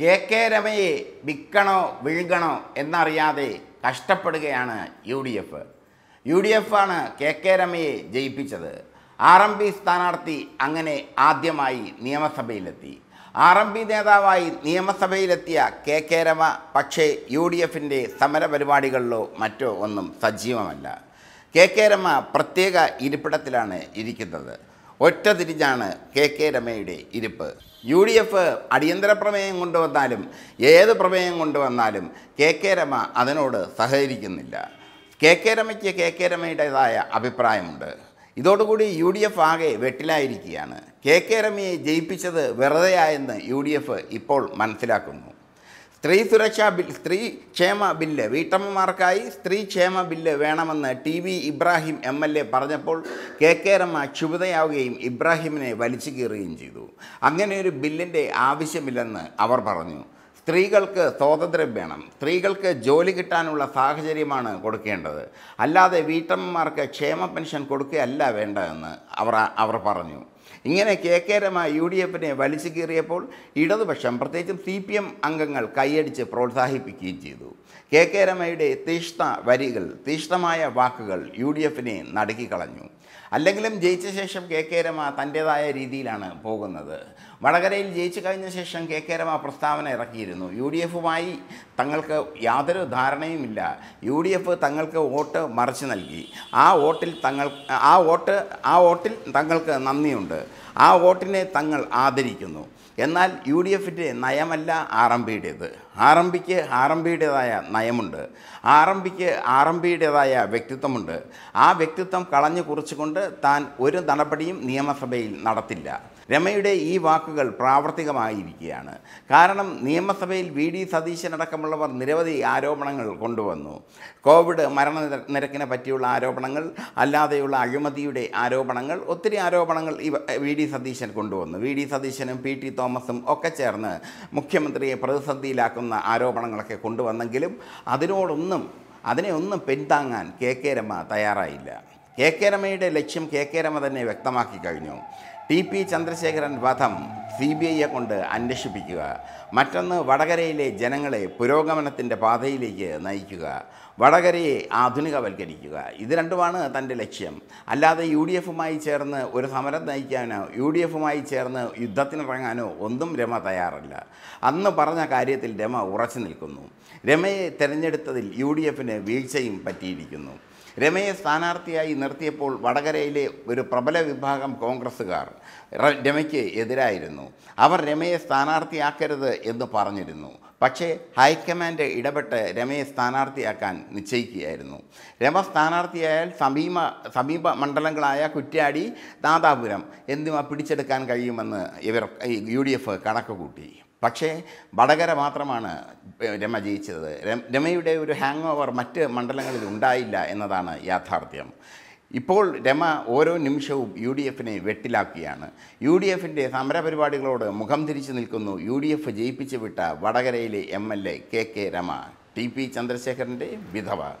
K K രമയെ വിൽക്കണോ വിഴുകണോ എന്നറിയാതെ കഷ്ടപ്പെടുകയാണ് U D F U D F ആണ് കെ കെ രമയെ ജയിപ്പിച്ചത് ആർ എം പി സ്ഥാനാർത്ഥി അങ്ങനെ ആദ്യമായി നിയമസഭയിലെത്തി ആർ എം പി നേതാവായി നിയമസഭയിലെത്തിയ കെ കെ രമ പക്ഷേ യു ഡി എഫിൻ്റെ സമര പരിപാടികളിലോ മറ്റോ ഒന്നും സജീവമല്ല കെ കെ രമ പ്രത്യേക ഇരിപ്പിടത്തിലാണ് ഇരിക്കുന്നത് ഒറ്റ തിരിഞ്ഞാണ് കെ കെ രമയുടെ ഇരിപ്പ് യു ഡി എഫ് അടിയന്തര പ്രമേയം കൊണ്ടുവന്നാലും ഏത് പ്രമേയം കൊണ്ടുവന്നാലും കെ കെ രമ അതിനോട് സഹകരിക്കുന്നില്ല കെ കെ രമയ്ക്ക് കെ കെ രമയുടേതായ അഭിപ്രായമുണ്ട് ഇതോടുകൂടി യു ഡി എഫ് ആകെ വെട്ടിലായിരിക്കുകയാണ് കെ കെ രമയെ ജയിപ്പിച്ചത് വെറുതെയായെന്ന് യു ഡി എഫ് ഇപ്പോൾ മനസ്സിലാക്കുന്നു സ്ത്രീ സുരക്ഷാ ബിൽ സ്ത്രീ ക്ഷേമ ബില്ല് വീട്ടമ്മമാർക്കായി സ്ത്രീ ക്ഷേമ ബില്ല് വേണമെന്ന് T V Ibrahim M L A പറഞ്ഞപ്പോൾ കെ കെ രമ ക്ഷുഭിതയാവുകയും ഇബ്രാഹിമിനെ വലിച്ചു കീറുകയും ചെയ്തു അങ്ങനെ ഒരു ബില്ലിൻ്റെ ആവശ്യമില്ലെന്ന് അവർ പറഞ്ഞു സ്ത്രീകൾക്ക് സ്വാതന്ത്ര്യം വേണം സ്ത്രീകൾക്ക് ജോലി കിട്ടാനുള്ള സാഹചര്യമാണ് കൊടുക്കേണ്ടത് അല്ലാതെ വീട്ടമ്മമാർക്ക് ക്ഷേമ പെൻഷൻ കൊടുക്കുകയല്ല വേണ്ടതെന്ന് അവർ അവർ പറഞ്ഞു ഇങ്ങനെ K K Rama U D എഫിനെ വലിച്ചു കീറിയപ്പോൾ ഇടതുപക്ഷം പ്രത്യേകിച്ചും സി പി എം അംഗങ്ങൾ കൈയടിച്ച് പ്രോത്സാഹിപ്പിക്കുകയും ചെയ്തു കെ കെ രമയുടെ തീഷ്ണ വരികൾ തീഷ്ണമായ വാക്കുകൾ യു ഡി എഫിനെ നടുക്കിക്കളഞ്ഞു അല്ലെങ്കിലും ജയിച്ച ശേഷം കെ കെ രമ തൻ്റേതായ രീതിയിലാണ് പോകുന്നത് വടകരയിൽ ജയിച്ചു കഴിഞ്ഞ ശേഷം കെ കെ രമ പ്രസ്താവന ഇറക്കിയിരുന്നു യു ഡി എഫുമായി തങ്ങൾക്ക് യാതൊരു ധാരണയുമില്ല യു ഡി എഫ് തങ്ങൾക്ക് വോട്ട് മറിച്ച് നൽകി ആ വോട്ടിൽ തങ്ങൾ ആ വോട്ട് ആ വോട്ടിൽ തങ്ങൾക്ക് നന്ദിയുണ്ട് ആ വോട്ടിനെ തങ്ങൾ ആദരിക്കുന്നു എന്നാൽ യു ഡി എഫിൻ്റെ നയമല്ല ആർ എം പിയുടേത് ആർ എം പിക്ക് ആർ എം പിയുടേതായ നയമുണ്ട് ആർ എം പിക്ക് ആർ എം പിയുടേതായ വ്യക്തിത്വമുണ്ട് ആ വ്യക്തിത്വം കളഞ്ഞു കുറിച്ചുകൊണ്ട് താൻ ഒരു നടപടിയും നിയമസഭയിൽ നടത്തില്ല രമയുടെ ഈ വാക്കുകൾ പ്രാവർത്തികമായിരിക്കുകയാണ് കാരണം നിയമസഭയിൽ വി ഡി സതീശൻ അടക്കമുള്ളവർ നിരവധി ആരോപണങ്ങൾ കൊണ്ടുവന്നു കോവിഡ് മരണനിരക്കിനെ പറ്റിയുള്ള ആരോപണങ്ങൾ അല്ലാതെയുള്ള അഴിമതിയുടെ ആരോപണങ്ങൾ ഒത്തിരി ആരോപണങ്ങൾ ഈ വി ഡി സതീശൻ കൊണ്ടുവന്നു വി ഡി സതീശനും പി ടി തോമസും ഒക്കെ ചേർന്ന് മുഖ്യമന്ത്രിയെ പ്രതിസന്ധിയിലാക്കുന്ന ആരോപണങ്ങളൊക്കെ കൊണ്ടുവന്നെങ്കിലും അതിനോടൊന്നും അതിനെ ഒന്നും പിന്താങ്ങാൻ കെ കെ രമ തയ്യാറായില്ല കെ കെ രമയുടെ ലക്ഷ്യം കെ കെ രമ തന്നെ വ്യക്തമാക്കി കഴിഞ്ഞു ടി പി ചന്ദ്രശേഖരൻ വധം സി ബി ഐയെ കൊണ്ട് അന്വേഷിപ്പിക്കുക മറ്റൊന്ന് വടകരയിലെ ജനങ്ങളെ പുരോഗമനത്തിൻ്റെ പാതയിലേക്ക് നയിക്കുക വടകരയെ ആധുനികവൽക്കരിക്കുക ഇത് രണ്ടുമാണ് തൻ്റെ ലക്ഷ്യം അല്ലാതെ യു ഡി എഫുമായി ചേർന്ന് ഒരു സമരം നയിക്കാനോ യു ഡി എഫുമായി ചേർന്ന് യുദ്ധത്തിനിറങ്ങാനോ ഒന്നും രമ തയ്യാറല്ല അന്ന് പറഞ്ഞ കാര്യത്തിൽ രമ ഉറച്ചു നിൽക്കുന്നു രമയെ തിരഞ്ഞെടുത്തതിൽ യു ഡി എഫിന് വീഴ്ചയും പറ്റിയിരിക്കുന്നു രമയെ സ്ഥാനാർത്ഥിയായി നിർത്തിയപ്പോൾ വടകരയിലെ ഒരു പ്രബല വിഭാഗം കോൺഗ്രസ്സുകാർ രമയ്ക്ക് എതിരായിരുന്നു അവർ രമയെ സ്ഥാനാർത്ഥിയാക്കരുത് എന്ന് പറഞ്ഞിരുന്നു പക്ഷേ ഹൈക്കമാൻഡ് ഇടപെട്ട് രമയെ സ്ഥാനാർത്ഥിയാക്കാൻ നിശ്ചയിക്കുകയായിരുന്നു രമ സ്ഥാനാർത്ഥിയായാൽ സമീപ സമീപ മണ്ഡലങ്ങളായ കുറ്റ്യാടി നാദാപുരം എന്നിവ പിടിച്ചെടുക്കാൻ കഴിയുമെന്ന് ഇവർ യു ഡി എഫ് കണക്ക് കൂട്ടി പക്ഷേ വടകര മാത്രമാണ് രമ ജയിച്ചത് രമയുടെ ഒരു ഹാങ് ഓവർ മറ്റ് മണ്ഡലങ്ങളിൽ ഉണ്ടായില്ല എന്നതാണ് യാഥാർത്ഥ്യം ഇപ്പോൾ രമ ഓരോ നിമിഷവും യു ഡി എഫിനെ വെട്ടിലാക്കുകയാണ് യു ഡി എഫിൻ്റെ സമരപരിപാടികളോട് മുഖം തിരിച്ചു നിൽക്കുന്നു യു ഡി എഫ് ജയിപ്പിച്ചു വിട്ട വടകരയിലെ M L A K K Rama T P ചന്ദ്രശേഖരൻ്റെ വിധവ